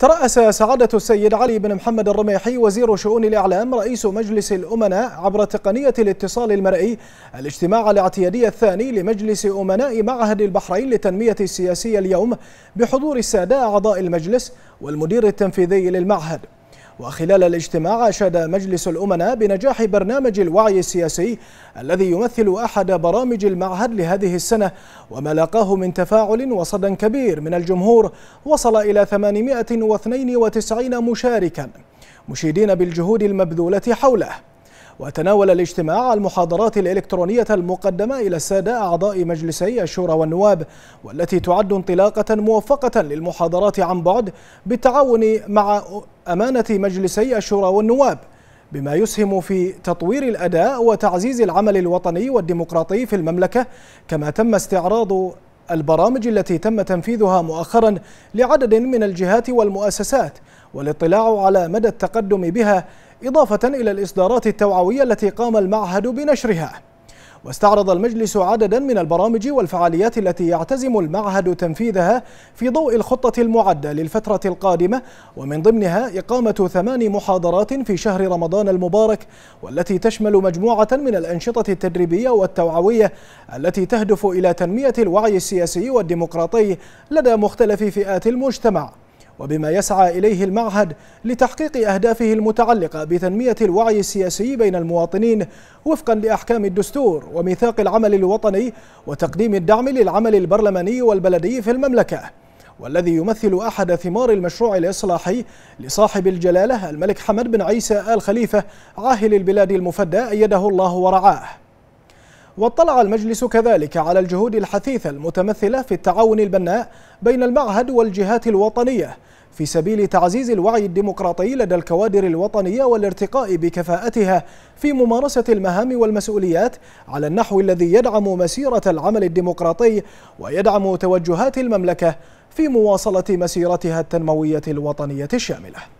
ترأس سعادة السيد علي بن محمد الرميحي وزير شؤون الإعلام رئيس مجلس الأمناء عبر تقنية الاتصال المرئي الاجتماع الاعتيادي الثاني لمجلس أمناء معهد البحرين للتنمية السياسية اليوم بحضور السادة أعضاء المجلس والمدير التنفيذي للمعهد وخلال الاجتماع أشاد مجلس الأمناء بنجاح برنامج الوعي السياسي الذي يمثل أحد برامج المعهد لهذه السنة وما لاقاه من تفاعل وصدى كبير من الجمهور وصل إلى 892 مشاركا مشيدين بالجهود المبذولة حوله وتناول الاجتماع المحاضرات الإلكترونية المقدمة إلى السادة أعضاء مجلسي الشورى والنواب والتي تعد انطلاقة موفقة للمحاضرات عن بعد بالتعاون مع أمانة مجلسي الشورى والنواب بما يسهم في تطوير الأداء وتعزيز العمل الوطني والديمقراطي في المملكة كما تم استعراض البرامج التي تم تنفيذها مؤخرا لعدد من الجهات والمؤسسات والاطلاع على مدى التقدم بها إضافة إلى الإصدارات التوعوية التي قام المعهد بنشرها واستعرض المجلس عددا من البرامج والفعاليات التي يعتزم المعهد تنفيذها في ضوء الخطة المعدة للفترة القادمة ومن ضمنها إقامة ثمان محاضرات في شهر رمضان المبارك والتي تشمل مجموعة من الأنشطة التدريبية والتوعوية التي تهدف إلى تنمية الوعي السياسي والديمقراطي لدى مختلف فئات المجتمع وبما يسعى إليه المعهد لتحقيق أهدافه المتعلقة بتنمية الوعي السياسي بين المواطنين وفقا لأحكام الدستور وميثاق العمل الوطني وتقديم الدعم للعمل البرلماني والبلدي في المملكة والذي يمثل أحد ثمار المشروع الإصلاحي لصاحب الجلالة الملك حمد بن عيسى آل خليفة عاهل البلاد المفدى أيده الله ورعاه واطلع المجلس كذلك على الجهود الحثيثة المتمثلة في التعاون البناء بين المعهد والجهات الوطنية في سبيل تعزيز الوعي الديمقراطي لدى الكوادر الوطنية والارتقاء بكفاءتها في ممارسة المهام والمسؤوليات على النحو الذي يدعم مسيرة العمل الديمقراطي ويدعم توجهات المملكة في مواصلة مسيرتها التنموية الوطنية الشاملة